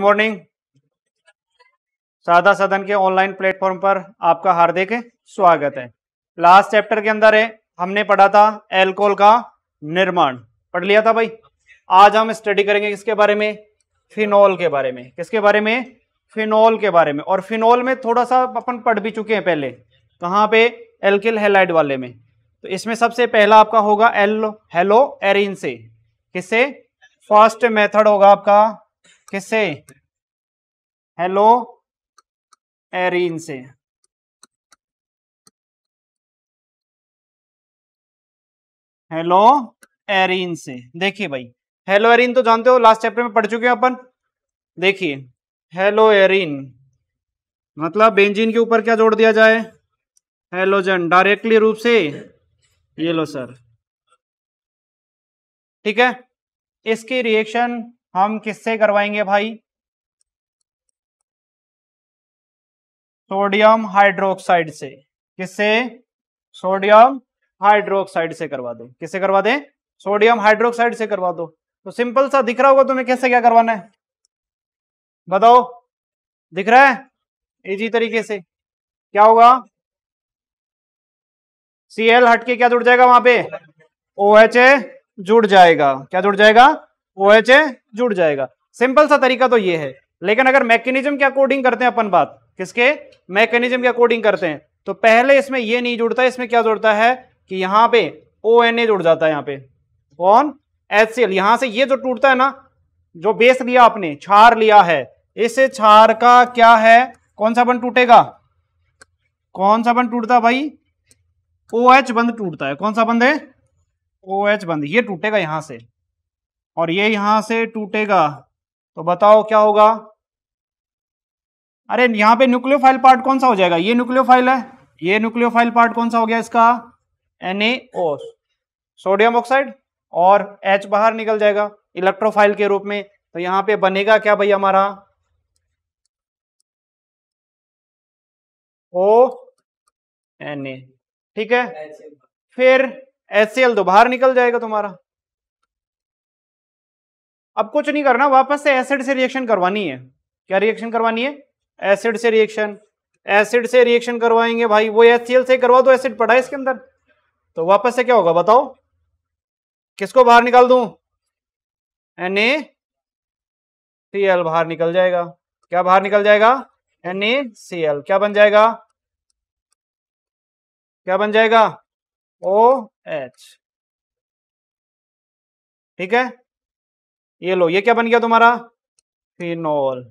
morning साधा सदन के ऑनलाइन प्लेटफॉर्म पर आपका हार्दिक स्वागत है लास्ट चैप्टर के अंदर है हमने पढ़ा था एल्कोहल का निर्माण पढ़ लिया था भाई आज हम स्टडी करेंगे किसके बारे में फिनोल के बारे में किसके बारे में फिनोल के बारे में और फिनोल में थोड़ा सा अपन पढ़ भी चुके हैं पहले कहाँ पे एल्किल हेलाइड वाले में तो इसमें सबसे पहला आपका होगा एल हेलो एरिन से किससे फर्स्ट मेथड होगा आपका किससे हेलो एरीन से हेलो एरीन से देखिए भाई हेलो एरीन तो जानते हो लास्ट चैप्टर में पढ़ चुके हैं अपन देखिए हेलो एरिन मतलब बेंजीन के ऊपर क्या जोड़ दिया जाए हेलोजन डायरेक्टली रूप से ये लो सर ठीक है इसकी रिएक्शन हम किससे करवाएंगे भाई सोडियम हाइड्रोक्साइड से किससे सोडियम हाइड्रोक्साइड से करवा दो किससे करवा दे सोडियम हाइड्रोक्साइड से करवा दो तो सिंपल सा दिख रहा होगा तुम्हें कैसे क्या करवाना है बताओ दिख रहा है इजी तरीके से क्या होगा सीएल हटके क्या जुड़ जाएगा वहां पे ओ एच ए जुड़ जाएगा क्या जुड़ जाएगा ओ एच ए जुड़ जाएगा सिंपल सा तरीका तो ये है लेकिन अगर मैकेनिज्म के अकॉर्डिंग करते हैं अपन बात किसके मैकेनिज्म के अकॉर्डिंग करते हैं तो पहले इसमें ये नहीं जुड़ता इसमें क्या जुड़ता है कि यहां पे ओ एन ए जुड़ जाता है यहां पे कौन एच सी एल से ये जो टूटता है ना जो बेस लिया आपने छार लिया है इस छार का क्या है कौन सा बन टूटेगा कौन सा बन टूटता भाई ओ OH एच बंद टूटता है कौन सा बंद है ओ OH एच बंद ये टूटेगा यहां से और ये यहां से टूटेगा तो बताओ क्या होगा अरे यहां पे न्यूक्लियोफाइल पार्ट कौन सा हो जाएगा ये न्यूक्लियोफाइल है ये न्यूक्लियोफाइल पार्ट कौन सा हो गया इसका एन सोडियम ऑक्साइड और एच बाहर निकल जाएगा इलेक्ट्रोफाइल के रूप में तो यहां पे बनेगा क्या भाई हमारा ओ एन ए ठीक है फिर एच दो बाहर निकल जाएगा तुम्हारा अब कुछ नहीं करना वापस से एसिड से रिएक्शन करवानी है क्या रिएक्शन करवानी है एसिड से रिएक्शन एसिड से रिएक्शन करवाएंगे भाई वो एच से करवा दो एसिड पड़ा है इसके अंदर तो वापस से क्या होगा बताओ किसको बाहर निकाल दू एन ए सी एल बाहर निकल जाएगा क्या बाहर निकल जाएगा एन ए सी एल क्या बन जाएगा क्या बन जाएगा ओ एच ठीक है ये लो ये क्या बन गया तुम्हारा फिनोल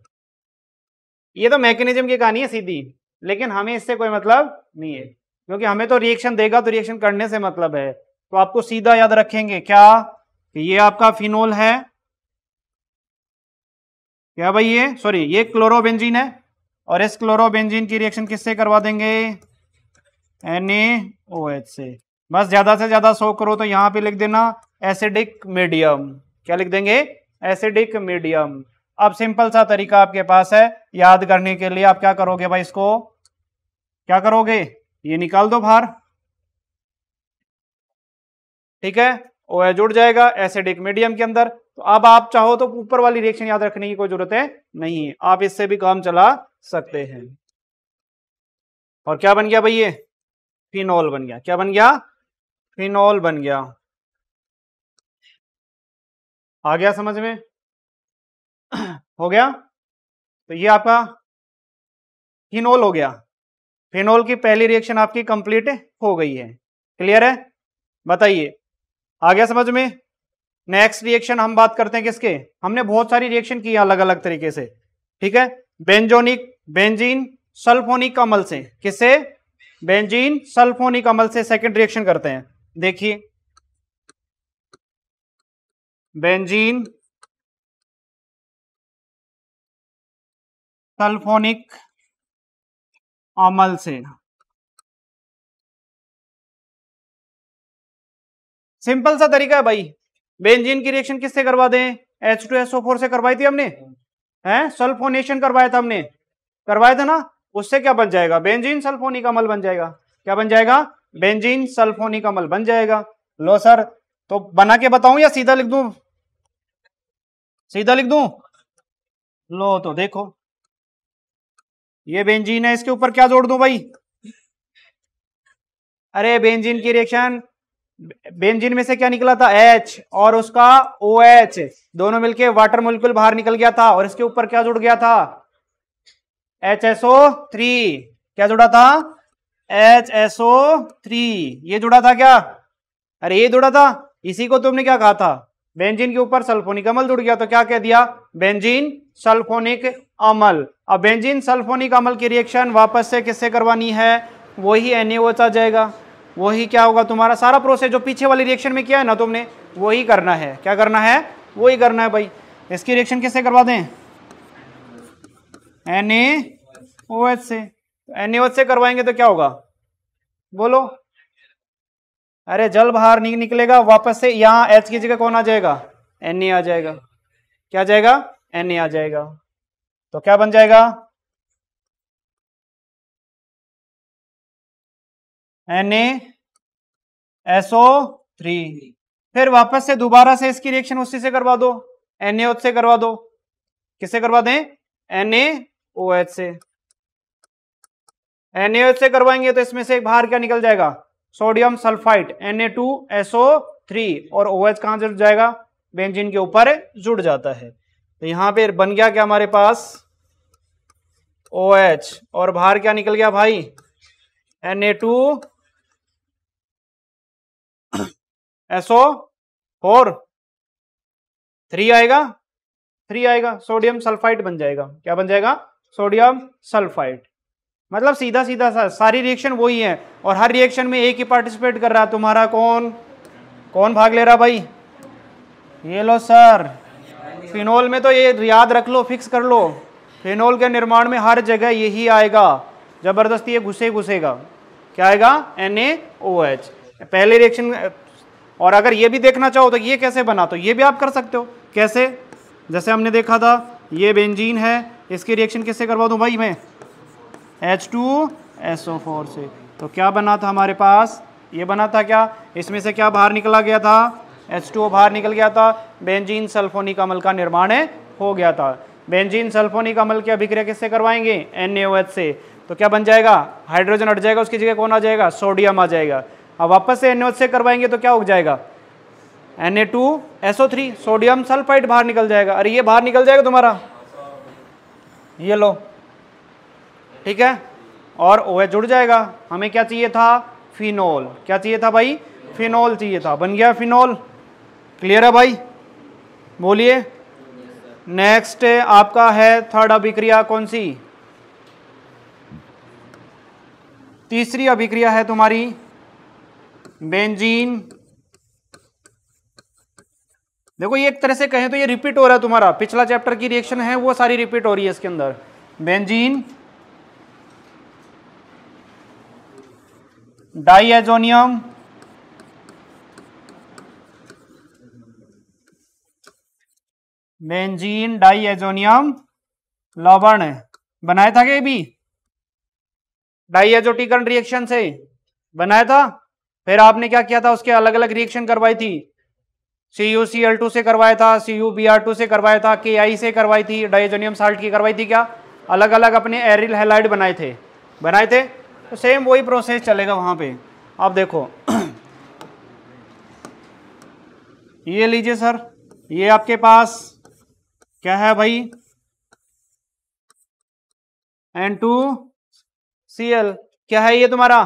ये तो मैकेनिज्म की कहानी है सीधी लेकिन हमें इससे कोई मतलब नहीं है क्योंकि हमें तो रिएक्शन देगा तो रिएक्शन करने से मतलब है तो आपको सीधा याद रखेंगे क्या कि ये आपका फिनोल है क्या भाई ये सॉरी ये क्लोरोबेंजीन है और इस क्लोरोबेंजीन की रिएक्शन किससे करवा देंगे एन से बस ज्यादा से ज्यादा शो करो तो यहां पे लिख देना एसिडिक मीडियम क्या लिख देंगे एसिडिक मीडियम अब सिंपल सा तरीका आपके पास है याद करने के लिए आप क्या करोगे भाई इसको क्या करोगे ये निकाल दो बाहर ठीक है ओ जुड़ जाएगा एसिडिक मीडियम के अंदर तो अब आप चाहो तो ऊपर वाली रिएक्शन याद रखने की कोई जरूरत है नहीं है आप इससे भी काम चला सकते हैं और क्या बन गया भाई ये फिनॉल बन गया क्या बन गया फिनोल बन गया आ गया समझ में हो गया तो ये आपका फिनोल हो गया फिनोल की पहली रिएक्शन आपकी कंप्लीट हो गई है क्लियर है बताइए आ गया समझ में नेक्स्ट रिएक्शन हम बात करते हैं किसके हमने बहुत सारी रिएक्शन की अलग अलग तरीके से ठीक है बेंजोनिक बेंजीन सल्फोनिक अमल से किससे बेंजीन सल्फोनिक अमल से सेकंड रिएक्शन करते हैं देखिए बेंजीन सल्फोनिक अमल से सिंपल सा तरीका है भाई बेंजीन की रिएक्शन किससे करवा दें H two S O four से करवाई थी हमने हैं सल्फोनेशन करवाया था हमने करवाया था ना उससे क्या बन जाएगा बेंजीन सल्फोनिक अमल बन जाएगा क्या बन जाएगा बेंजीन सल्फोनिक अमल बन जाएगा लो सर तो बना के बताऊं या सीधा लिख दूं सीधा लिख दूं लो तो देखो ये बेंजीन है इसके ऊपर क्या जोड़ दूं भाई अरे बेंजीन की रिएक्शन बेंजीन में से क्या निकला था एच और उसका ओ एच दोनों मिलके वाटर मोलिकुल बाहर निकल गया था और इसके ऊपर क्या जुड़ गया था एच एस ओ थ्री क्या जुड़ा था एच एस ओ थ्री ये जुड़ा था क्या अरे ये जुड़ा था इसी को तुमने क्या कहा था बेंजीन के ऊपर सल्फोनिक अमल जुड़ गया तो क्या कह दिया बेंजीन सल्फोनिक अमल अब बेंजीन सल्फोनिक अमल की रिएक्शन वापस से किससे करवानी है वही एन आ जाएगा वही क्या होगा तुम्हारा सारा प्रोसेस जो पीछे वाली रिएक्शन में किया है ना तुमने वही करना है क्या करना है वही करना है भाई इसकी रिएक्शन किससे करवा दें एन एच से एन एच से करवाएंगे तो क्या होगा बोलो अरे जल बाहर नहीं निकलेगा वापस से यहाँ एच की जगह कौन आ जाएगा एन ए आ जाएगा क्या जाएगा एन ए आ जाएगा तो क्या बन जाएगा एन एसओ थ्री फिर वापस से दोबारा से इसकी रिएक्शन उसी से करवा दो एन एच से करवा दो किससे करवा दें एन एच से एन एच से करवाएंगे तो इसमें से एक बाहर क्या निकल जाएगा सोडियम सल्फाइट Na2SO3 और OH कहां जुड़ जाएगा बेंजीन के ऊपर जुड़ जाता है तो यहां पे बन गया क्या हमारे पास OH और बाहर क्या निकल गया भाई एसओ फोर थ्री आएगा थ्री आएगा सोडियम सल्फाइट बन जाएगा क्या बन जाएगा सोडियम सल्फाइट मतलब सीधा सीधा सा सारी रिएक्शन वही है और हर रिएक्शन में एक ही पार्टिसिपेट कर रहा है तुम्हारा कौन कौन भाग ले रहा भाई ये लो सर फिनोल में तो ये याद रख लो फिक्स कर लो फिनोल के निर्माण में हर जगह यही आएगा ज़बरदस्ती ये घुसे घुसेगा क्या आएगा एन ए ओ एच पहले रिएक्शन और अगर ये भी देखना चाहो तो ये कैसे बना तो ये भी आप कर सकते हो कैसे जैसे हमने देखा था ये बेंजीन है इसकी रिएक्शन किससे करवा दूँ भाई मैं H two S O four से तो क्या बना था हमारे पास ये बना था क्या इसमें से क्या बाहर निकला गया था एच टू बाहर निकल गया था बेंजीन सल्फोनिक अमल का निर्माण हो गया था बेंजीन सल्फोनिक अमल की अभिक्रिया किससे करवाएंगे एन से तो क्या बन जाएगा हाइड्रोजन हट जाएगा उसकी जगह कौन आ जाएगा सोडियम आ जाएगा अब वापस से एन से करवाएंगे तो क्या उग जाएगा N A two S O three sodium sulphide बाहर निकल जाएगा अरे ये बाहर निकल जाएगा तुम्हारा ये लो ठीक है और ओ जुड़ जाएगा हमें क्या चाहिए था फिनोल क्या चाहिए था भाई फिनोल चाहिए था बन गया फिनोल क्लियर है भाई बोलिए नेक्स्ट आपका है थर्ड अभिक्रिया कौन सी तीसरी अभिक्रिया है तुम्हारी बेंजीन देखो ये एक तरह से कहें तो ये रिपीट हो रहा है तुम्हारा पिछला चैप्टर की रिएक्शन है वो सारी रिपीट हो रही है इसके अंदर बेंजीन डाइएजोनियम बेंजीन डाइएजोनियम लवण बनाया था क्या भी डाइएजोटिकरण रिएक्शन से बनाया था फिर आपने क्या किया था उसके अलग अलग रिएक्शन करवाई थी सीयू सी एल टू से करवाया था C U B R two से करवाया था के आई से करवाई थी डाइजोनियम साल्ट की करवाई थी क्या अलग अलग अपने एरिल हेलाइड बनाए थे बनाए थे तो सेम वही प्रोसेस चलेगा वहाँ पे आप देखो ये लीजिए सर ये आपके पास क्या है भाई एन टू सी एल क्या है ये तुम्हारा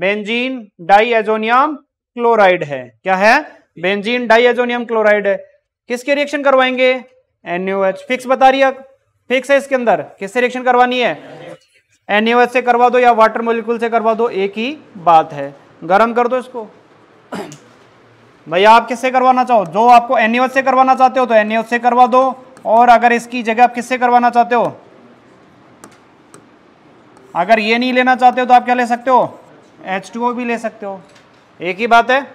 बेंजीन डाई एजोनियम क्लोराइड है क्या है बेंजीन डाई एजोनियम क्लोराइड है किसके रिएक्शन करवाएंगे एनओएच फिक्स बता रही है फिक्स है इसके अंदर किससे रिएक्शन करवानी है एन से करवा दो या वाटर मोलिकुल से करवा दो एक ही बात है गर्म कर दो इसको भैया आप किससे करवाना चाहो जो आपको एन से करवाना चाहते हो तो एन से करवा दो और अगर इसकी जगह आप किससे करवाना चाहते हो अगर ये नहीं लेना चाहते हो तो आप क्या ले सकते हो एच भी ले सकते हो एक ही बात है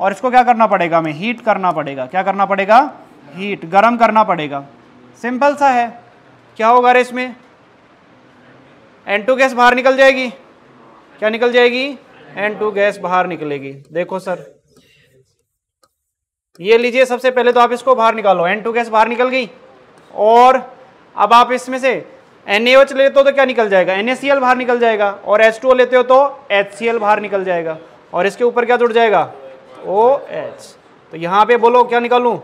और इसको क्या करना पड़ेगा हमें हीट करना पड़ेगा क्या करना पड़ेगा हीट गर्म करना पड़ेगा सिंपल सा है क्या होगा रे इसमें एन टू गैस बाहर निकल जाएगी क्या निकल जाएगी एन टू गैस बाहर निकलेगी देखो सर ये लीजिए सबसे पहले तो आप इसको बाहर निकालो एन टू गैस बाहर निकल गई और अब आप इसमें से एन लेते हो तो क्या निकल जाएगा एन बाहर निकल जाएगा और एच लेते हो तो एच बाहर निकल जाएगा और इसके ऊपर क्या जुड़ जाएगा ओ एच तो यहाँ पे बोलो क्या निकालू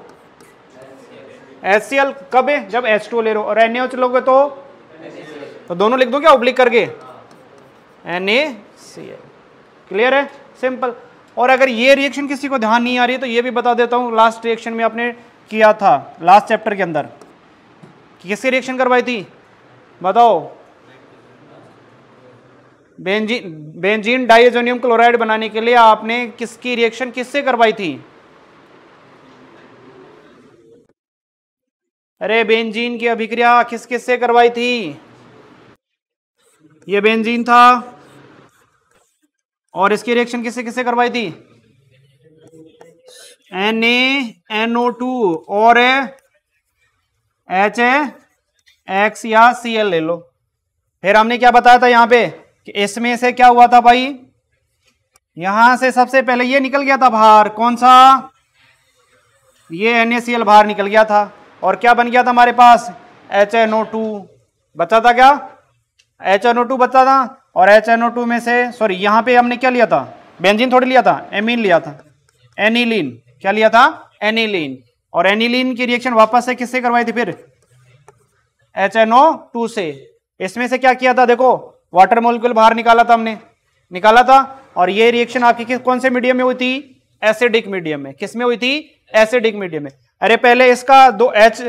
एच कब है जब एच ले रहे हो और एन लोगे तो तो दोनों लिख दो क्या ओब्लिक करके N A C L clear है सिंपल और अगर ये रिएक्शन किसी को ध्यान नहीं आ रही है तो ये भी बता देता हूँ लास्ट रिएक्शन में आपने किया था लास्ट चैप्टर के अंदर किसकी रिएक्शन करवाई थी बताओ बेंजीन बेंजीन डाइजोनियम क्लोराइड बनाने के लिए आपने किसकी रिएक्शन किससे करवाई थी अरे बेंजीन की अभिक्रिया किस किस से करवाई थी ये बेंजीन था और इसकी रिएक्शन किससे किससे करवाई थी एन एनओ टू और एच ए एक्स या सी एल ले लो फिर हमने क्या बताया था यहां पे कि इसमें से क्या हुआ था भाई यहां से सबसे पहले ये निकल गया था बाहर कौन सा ये एन बाहर निकल गया था और क्या बन गया था हमारे पास एच एन ओ टू बचा था क्या एच एन ओ टू बचा था और एच एन ओ टू में से सॉरी यहाँ पे हमने क्या लिया था बेंजीन थोड़ी लिया था एमिन लिया था एनिलीन क्या लिया था एनिलीन और एनिलीन की रिएक्शन वापस से किससे करवाई थी फिर एच एन ओ टू से इसमें से क्या किया था देखो वाटर मोलिकुल बाहर निकाला था हमने निकाला था और ये रिएक्शन आपकी किस कौन से मीडियम में हुई थी एसिडिक मीडियम में किस में हुई थी एसिडिक मीडियम में अरे पहले इसका दो एच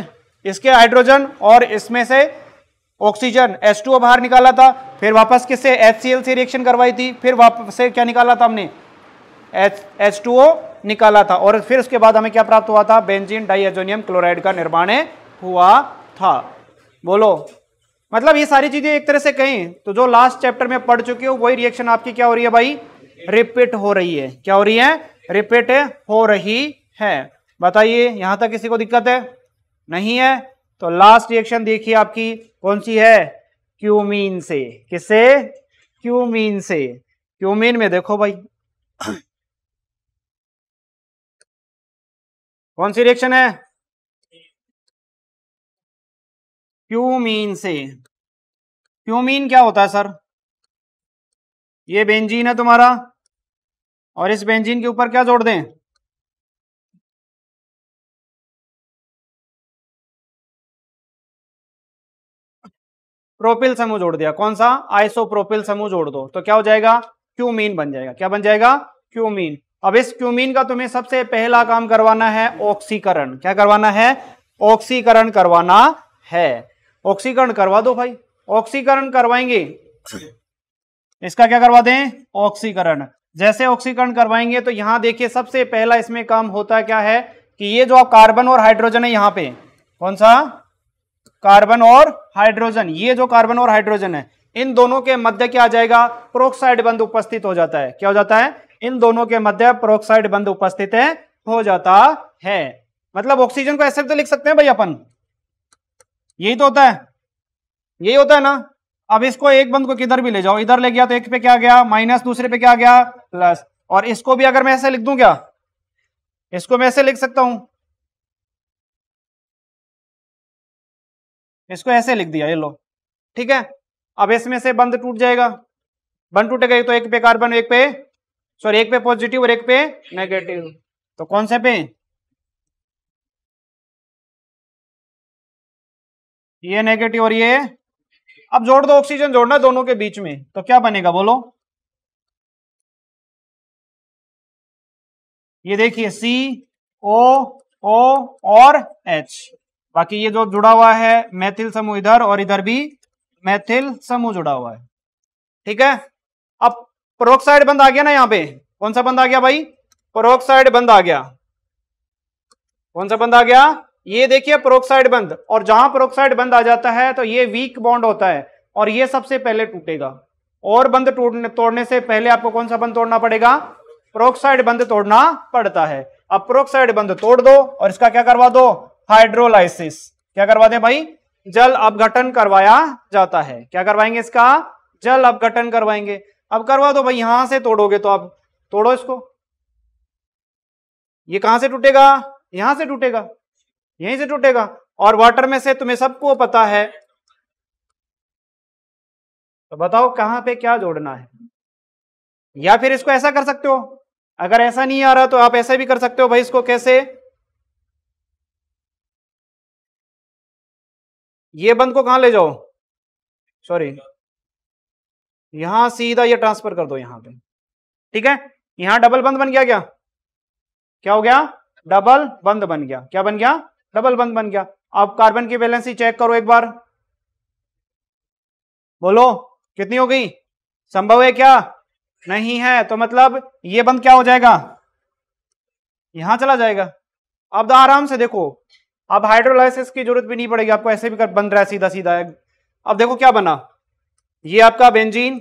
इसके हाइड्रोजन और इसमें से ऑक्सीजन एस टू बाहर निकाला था फिर वापस किससे HCl से रिएक्शन करवाई थी फिर वापस से क्या निकाला था हमने H निकाला था और फिर उसके बाद हमें क्या प्राप्त हुआ था बेंजीन डाइजोनियम क्लोराइड का निर्माण हुआ था बोलो मतलब ये सारी चीजें एक तरह से कहें तो जो लास्ट चैप्टर में पढ़ चुके हो वही रिएक्शन आपकी क्या हो रही है भाई रिपीट हो रही है क्या हो रही है रिपीट हो रही है बताइए यहां तक किसी को दिक्कत है नहीं है तो लास्ट रिएक्शन देखिए आपकी कौन सी है क्यूमीन से किससे क्यूमीन से क्यूमीन में देखो भाई कौन सी रिएक्शन है क्यूमीन से क्यूमीन क्या होता है सर ये बेंजीन है तुम्हारा और इस बेंजीन के ऊपर क्या जोड़ दें प्रोपिल समूह जोड़ दिया कौन सा आइसोप्रोपिल समूह जोड़ दो तो क्या हो जाएगा क्यूमीन बन जाएगा क्या बन जाएगा क्यूमीन अब इस क्यूमीन का तुम्हें सबसे पहला काम करवाना है ऑक्सीकरण क्या करवाना है ऑक्सीकरण करवाना है ऑक्सीकरण करवा दो भाई ऑक्सीकरण करवाएंगे इसका क्या करवा दें ऑक्सीकरण जैसे ऑक्सीकरण करवाएंगे तो यहां देखिए सबसे पहला इसमें काम होता क्या है कि ये जो आप कार्बन और हाइड्रोजन है यहां पे कौन सा कार्बन और हाइड्रोजन ये जो कार्बन और हाइड्रोजन है इन दोनों के मध्य क्या आ जाएगा प्रोक्साइड बंद उपस्थित हो जाता है क्या हो जाता है इन दोनों के मध्य प्रोक्साइड बंद उपस्थित है हो जाता है मतलब ऑक्सीजन को ऐसे तो लिख सकते हैं भाई अपन यही तो होता है यही होता है ना अब इसको एक बंद को किधर भी ले जाओ इधर ले गया तो एक पे क्या गया माइनस दूसरे पे क्या गया प्लस और इसको भी अगर मैं ऐसे लिख दूं क्या इसको मैं ऐसे लिख सकता हूं इसको ऐसे लिख दिया ये लो ठीक है अब इसमें से बंद टूट जाएगा बंद टूटेगा तो एक पे कार्बन एक पे सॉरी एक पे पॉजिटिव और एक पे नेगेटिव तो कौन से पे ये नेगेटिव और ये अब जोड़ दो ऑक्सीजन जोड़ना दोनों के बीच में तो क्या बनेगा बोलो ये देखिए सी ओ ओ और एच बाकी ये जो जुड़ा हुआ है मैथिल समूह इधर और इधर भी मैथिल समूह जुड़ा हुआ है ठीक है अब प्रोक्साइड बंद आ गया ना यहाँ पे कौन सा बंद आ गया भाई प्रोक्साइड बंद आ गया कौन सा बंद आ गया ये देखिए प्रोक्साइड बंद और जहां प्रोक्साइड बंद आ जाता है तो ये वीक बॉन्ड होता है और ये सबसे पहले टूटेगा और बंद टूटने तोड़ने से पहले आपको कौन सा बंद तोड़ना पड़ेगा प्रोक्साइड बंद तोड़ना पड़ता है अब प्रोक्साइड बंद तोड़ दो और इसका क्या करवा दो हाइड्रोलाइसिस क्या करवा दे भाई जल अपघटन करवाया जाता है क्या करवाएंगे इसका जल अपघटन करवाएंगे अब करवा दो भाई यहां से तोड़ोगे तो आप तोड़ो इसको ये कहां से टूटेगा यहां से टूटेगा यहीं से टूटेगा और वाटर में से तुम्हें सबको पता है तो बताओ कहां पे क्या जोड़ना है या फिर इसको ऐसा कर सकते हो अगर ऐसा नहीं आ रहा तो आप ऐसा भी कर सकते हो भाई इसको कैसे ये बंद को कहां ले जाओ सॉरी यहां सीधा ये ट्रांसफर कर दो यहां पे ठीक है यहां डबल बंद बन गया क्या क्या हो गया डबल बंद बन गया क्या बन गया डबल बंद बन गया अब कार्बन की ही चेक करो एक बार बोलो कितनी हो गई संभव है क्या नहीं है तो मतलब ये बंद क्या हो जाएगा यहां चला जाएगा अब आराम से देखो अब हाइड्रोलाइसिस की जरूरत भी नहीं पड़ेगी आपको ऐसे भी कर बन रहा है सीधा सीधा अब देखो क्या बना ये आपका बेंजीन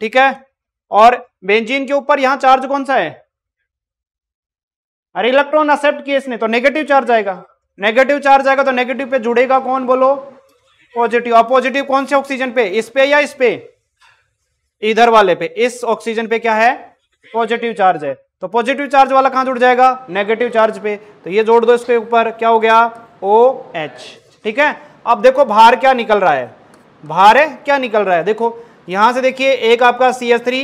ठीक है और बेंजीन के ऊपर यहां चार्ज कौन सा है अरे इलेक्ट्रॉन एक्सेप्ट किए इसने तो नेगेटिव चार्ज आएगा नेगेटिव चार्ज आएगा तो नेगेटिव पे जुड़ेगा कौन बोलो पॉजिटिव और पॉजिटिव कौन से ऑक्सीजन पे इस पे या इस पे इधर वाले पे इस ऑक्सीजन पे क्या है पॉजिटिव चार्ज है तो पॉजिटिव चार्ज वाला कहां जुड़ जाएगा नेगेटिव चार्ज पे तो ये जोड़ दो इसके ऊपर क्या हो गया ओ एच ठीक है अब देखो भार क्या निकल रहा है भार है क्या निकल रहा है देखो यहां से देखिए एक आपका सी एस थ्री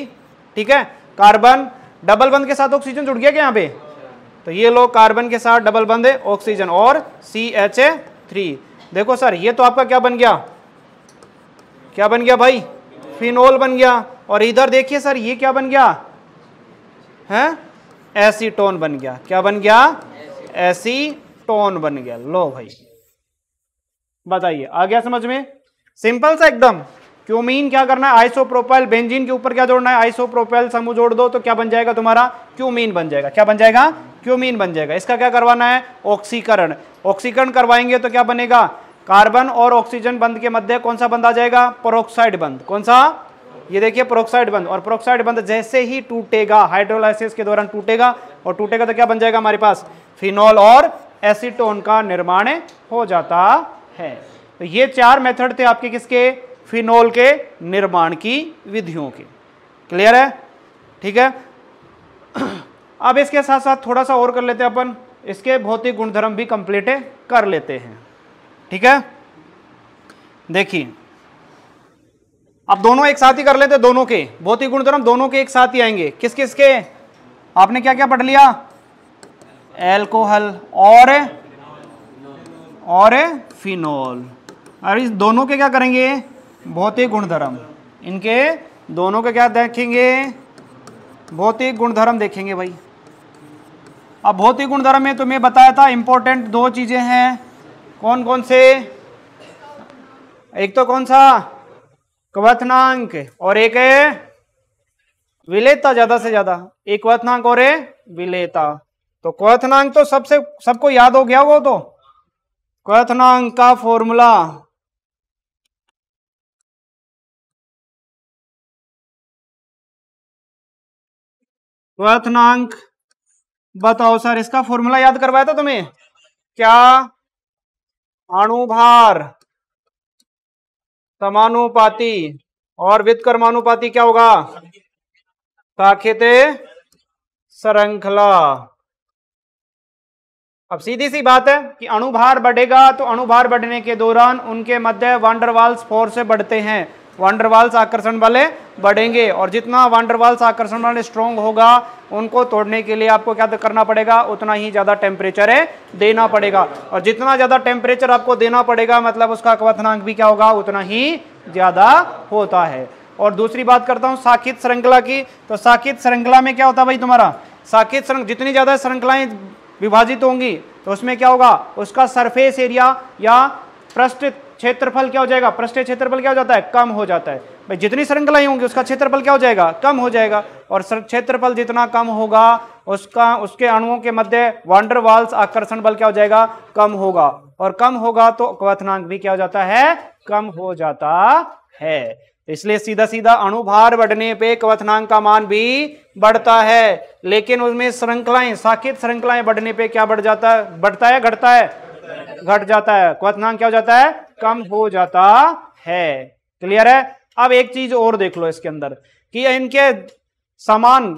ठीक है कार्बन डबल बंद के साथ ऑक्सीजन जुड़ गया क्या यहाँ पे तो ये लो कार्बन के साथ डबल बंद है ऑक्सीजन और सी एच ए थ्री देखो सर ये तो आपका क्या बन गया क्या बन गया भाई फिनोल बन गया और इधर देखिए सर ये क्या बन गया हैं टोन बन गया क्या बन गया टोन बन गया लो भाई बताइए आ गया समझ में सिंपल सा एकदम क्यूमीन क्या करना है आइसोप्रोपाइल बेंजीन के ऊपर क्या जोड़ना है आइसोप्रोपाइल समूह जोड़ दो तो क्या बन जाएगा तुम्हारा क्यूमीन बन जाएगा क्या बन जाएगा क्यूमीन बन जाएगा इसका क्या करवाना है ऑक्सीकरण ऑक्सीकरण करवाएंगे तो क्या बनेगा कार्बन और ऑक्सीजन बंद के मध्य कौन सा बंद आ जाएगा परोक्साइड बंद कौन सा ये देखिए प्रोक्साइड बंद और प्रोक्साइड बंद जैसे ही टूटेगा हाइड्रोलाइसिस के दौरान टूटेगा और टूटेगा तो क्या बन जाएगा हमारे पास फिनॉल और एसीटोन का निर्माण हो जाता है तो ये चार मेथड थे आपके किसके फिनॉल के निर्माण की विधियों के क्लियर है ठीक है अब इसके साथ साथ थोड़ा सा और कर लेते हैं अपन इसके भौतिक गुणधर्म भी कंप्लीट कर लेते हैं ठीक है देखिए अब दोनों एक साथ ही कर लेते दोनों के भौतिक गुणधर्म दोनों के एक साथ ही आएंगे किस किस के आपने क्या क्या पढ़ लिया एल्कोहल और और फिनोल और इस दोनों के क्या करेंगे भौतिक गुणधर्म इनके दोनों के क्या देखेंगे भौतिक गुणधर्म देखेंगे भाई अब भौतिक गुणधर्म तो में तुम्हें बताया था इंपॉर्टेंट दो चीज़ें हैं कौन कौन से एक तो कौन सा क्वथनांक और एक विलेता ज्यादा से ज्यादा एक क्वथनांक और विलेता तो क्वथनांक तो सबसे सबको याद हो गया वो तो क्वथनांक का फॉर्मूला क्वथनांक बताओ सर इसका फॉर्मूला याद करवाया था तुम्हें क्या अणुभार समानुपाती और वित्कर्मानुपाती क्या होगा साखित श्रृंखला अब सीधी सी बात है कि अणुभार बढ़ेगा तो अणुभार बढ़ने के दौरान उनके मध्य वांडरवाल्स फोर्स बढ़ते हैं वांडरवाल्स आकर्षण वाले बढ़ेंगे और जितना वांडरवाल्स आकर्षण वाले स्ट्रॉन्ग होगा उनको तोड़ने के लिए आपको क्या करना पड़ेगा उतना ही ज़्यादा टेम्परेचर है देना पड़ेगा और जितना ज़्यादा टेम्परेचर आपको देना पड़ेगा मतलब उसका क्वथनांक भी क्या होगा उतना ही ज़्यादा होता है और दूसरी बात करता हूँ साखित श्रृंखला की तो साखित श्रृंखला में क्या होता है भाई तुम्हारा साखित श्रृंख जितनी ज़्यादा श्रृंखलाएँ विभाजित होंगी तो उसमें क्या होगा उसका सरफेस एरिया या पृष्ठ क्षेत्रफल क्या हो जाएगा पृष्ठीय क्षेत्रफल क्या हो जाता है कम हो जाता है भाई जितनी श्रृंखलाएं होंगी उसका क्षेत्रफल क्या हो जाएगा कम हो जाएगा और क्षेत्रफल जितना कम होगा उसका उसके अणुओं के मध्य वांडर वाल्स आकर्षण बल क्या हो जाएगा कम होगा और कम होगा तो क्वथनांक भी क्या हो जाता है कम हो जाता है इसलिए सीधा सीधा अणुभार बढ़ने पे क्वथनांक का मान भी बढ़ता है लेकिन उसमें श्रृंखलाएं साकेत श्रृंखलाएं बढ़ने पे क्या बढ़ जाता है बढ़ता है घटता है घट जाता है क्वनांक क्या हो जाता है कम हो जाता है क्लियर है अब एक चीज और देख लो इसके अंदर कि इनके समान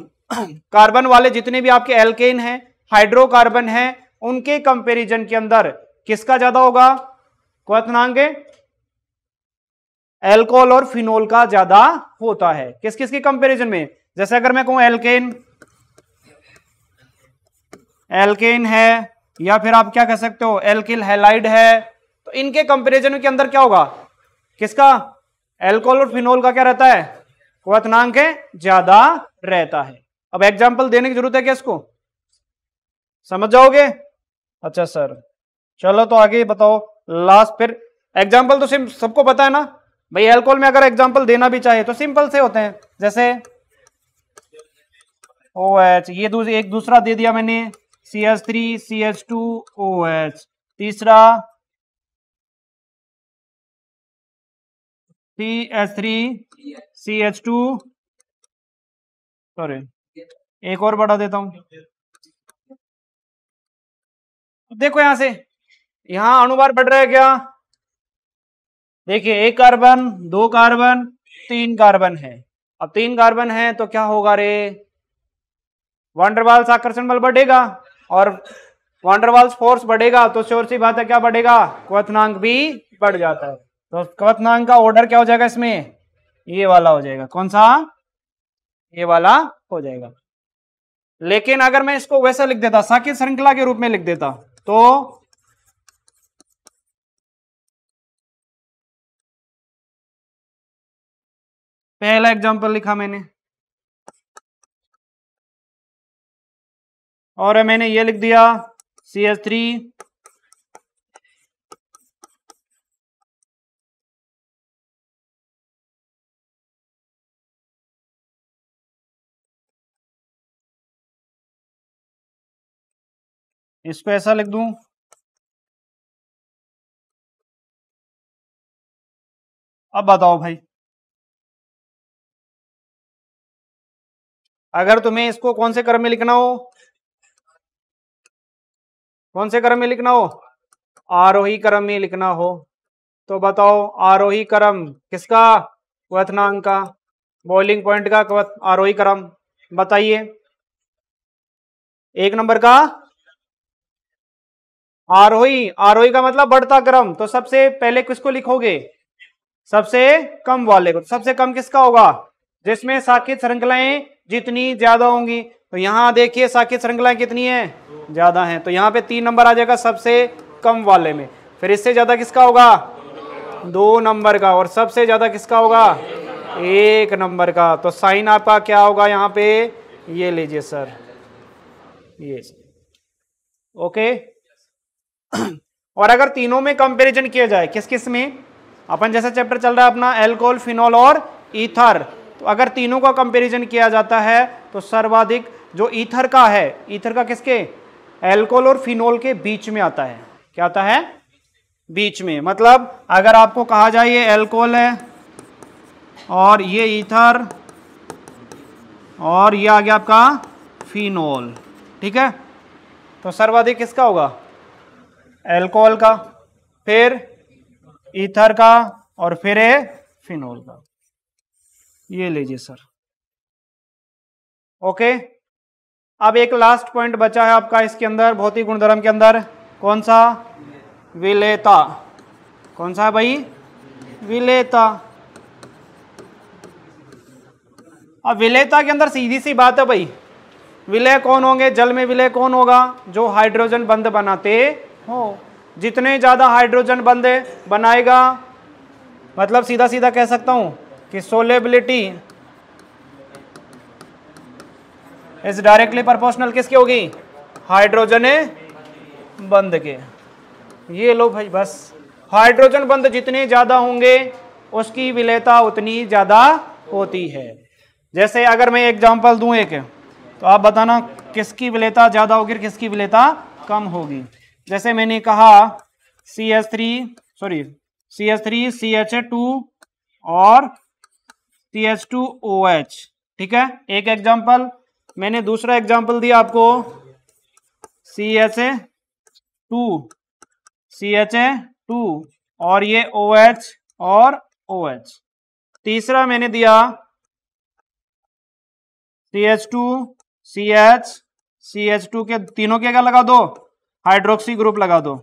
कार्बन वाले जितने भी आपके एल्केन हैं हाइड्रोकार्बन हैं उनके कंपैरिजन के अंदर किसका ज्यादा होगा क्वनांक एल्कोहल और फिनोल का ज्यादा होता है किस किसके कंपेरिजन में जैसे अगर मैं कहूं एल्केन एल्केन है या फिर आप क्या कह सकते हो एल्किल हेलाइड है तो इनके कंपेरिजन के अंदर क्या होगा किसका एल्कोहल और फिनोल का क्या रहता है क्वनांक ज्यादा रहता है अब एग्जाम्पल देने की जरूरत है क्या इसको समझ जाओगे अच्छा सर चलो तो आगे बताओ लास्ट फिर एग्जाम्पल तो सिर्फ सबको पता है ना भाई एल्कोहल में अगर एग्जाम्पल देना भी चाहिए तो सिंपल से होते हैं जैसे ओ एच ये दूस, एक दूसरा दे दिया मैंने C S three C H two O H तीसरा C S three C H two sorry एक और बढ़ा देता हूं देखो यहां से यहां अणुभार बढ़ रहा है क्या देखिए एक कार्बन दो कार्बन तीन कार्बन है अब तीन कार्बन है तो क्या होगा रे वंडरवाल्स आकर्षण बल बढ़ेगा और वॉन्डरवाल्स फोर्स बढ़ेगा तो श्योर सी बात है क्या बढ़ेगा क्वनांक भी बढ़ जाता है तो क्वनांक का ऑर्डर क्या हो जाएगा इसमें ये वाला हो जाएगा कौन सा ये वाला हो जाएगा लेकिन अगर मैं इसको वैसा लिख देता साकित श्रृंखला के रूप में लिख देता तो पहला एग्जाम्पल लिखा मैंने और मैंने ये लिख दिया सी एस थ्री इसको ऐसा लिख दूं अब बताओ भाई अगर तुम्हें इसको कौन से क्रम में लिखना हो कौन से क्रम में लिखना हो आरोही क्रम में लिखना हो तो बताओ आरोही क्रम किसका क्वनांग का बॉइलिंग पॉइंट का आरोही क्रम बताइए एक नंबर का आरोही आरोही का मतलब बढ़ता क्रम तो सबसे पहले किसको लिखोगे सबसे कम वाले को सबसे कम किसका होगा जिसमें साखित श्रृंखलाएं जितनी ज्यादा होंगी तो यहाँ देखिए साकेत श्रृंखलाएं कितनी है ज़्यादा हैं तो यहाँ पे तीन नंबर आ जाएगा सबसे कम वाले में फिर इससे ज़्यादा किसका होगा दो नंबर का और सबसे ज़्यादा किसका होगा एक नंबर का तो साइन आपका क्या होगा यहाँ पे ये लीजिए सर ये ओके और अगर तीनों में कंपैरिजन किया जाए किस किस में अपन जैसा चैप्टर चल रहा है अपना एल्कोहल फिनॉल और ईथर तो अगर तीनों का कंपैरिजन किया जाता है तो सर्वाधिक जो ईथर का है ईथर का किसके एल्कोल और फिनोल के बीच में आता है क्या आता है बीच में मतलब अगर आपको कहा जाए ये एल्कोल है और ये ईथर और ये आ गया आपका फिनोल ठीक है तो सर्वाधिक किसका होगा एल्कोहल का फिर ईथर का और फिर ये फिनोल का ये लीजिए सर ओके अब एक लास्ट पॉइंट बचा है आपका इसके अंदर भौतिक गुणधर्म के अंदर कौन सा विलेता कौन सा है भाई विलेता अब विलेता के अंदर सीधी सी बात है भाई विलय कौन होंगे जल में विलय कौन होगा जो हाइड्रोजन बंद बनाते हो जितने ज़्यादा हाइड्रोजन बंद बनाएगा मतलब सीधा सीधा कह सकता हूं कि सोलेबिलिटी इज डायरेक्टली प्रोपोर्शनल किसके होगी हाइड्रोजन बंद के ये लो भाई बस हाइड्रोजन बंद जितने ज़्यादा होंगे उसकी विलयता उतनी ज़्यादा होती है जैसे अगर मैं एग्जाम्पल दू एक तो आप बताना किसकी विलयता ज़्यादा होगी किसकी विलयता कम होगी जैसे मैंने कहा C S three sorry C S three C H two और C H two O H ठीक है एक एग्जाम्पल मैंने दूसरा एग्जाम्पल दिया आपको C H A two C H A two और ये ओ एच और ओ एच तीसरा मैंने दिया C H two C H C H two के तीनों के क्या लगा दो हाइड्रोक्सी ग्रुप लगा दो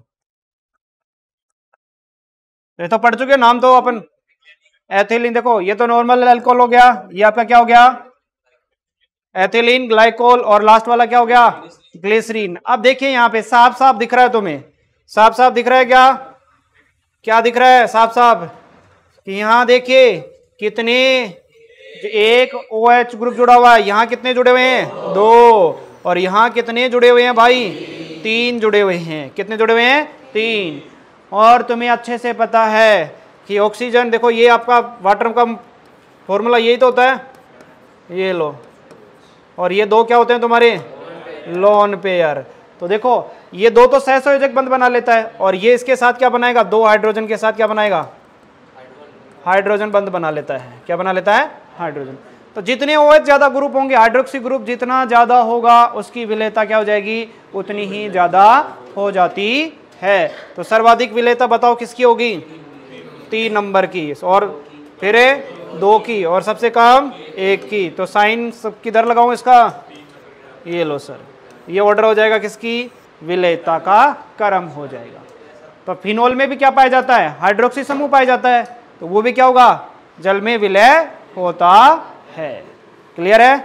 ये तो पढ़ चुके नाम तो अपन एथिलीन देखो ये तो नॉर्मल एल्कोहल हो गया ये आपका क्या हो गया एथिलीन ग्लाइकोल और लास्ट वाला क्या हो गया ग्लिसरीन अब देखिए यहाँ पे साफ साफ दिख रहा है तुम्हें साफ साफ दिख रहा है क्या क्या दिख रहा है साफ साफ कि यहाँ देखिए कितने एक ओ OH ग्रुप जुड़ा हुआ है यहाँ कितने जुड़े हुए हैं दो और यहाँ कितने जुड़े हुए हैं भाई तीन जुड़े हुए हैं कितने जुड़े हुए हैं तीन और तुम्हें अच्छे से पता है कि ऑक्सीजन देखो ये आपका वाटर का फॉर्मूला यही तो होता है ये लो और ये दो क्या होते हैं तुम्हारे लोन पेयर तो देखो ये दो तो संयोजक बंद बना लेता है और ये इसके साथ क्या बनाएगा दो हाइड्रोजन के साथ क्या बनाएगा हाइड्रोजन बंद बना लेता है क्या बना लेता है हाइड्रोजन तो जितने ओ ज़्यादा ग्रुप होंगे हाइड्रोक्सी ग्रुप जितना ज़्यादा होगा उसकी विलेयता क्या हो जाएगी उतनी ही ज़्यादा हो जाती है तो सर्वाधिक विलेयता बताओ किसकी होगी तीन नंबर की और फिर दो की और सबसे कम एक की तो साइन सब किधर लगाऊँ इसका ये लो सर ये ऑर्डर हो जाएगा किसकी विलयता का कर्म हो जाएगा तो फिनोल में भी क्या पाया जाता है हाइड्रोक्सी समूह पाया जाता है तो वो भी क्या होगा जल में विलय होता है क्लियर है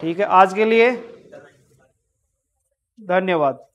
ठीक है आज के लिए धन्यवाद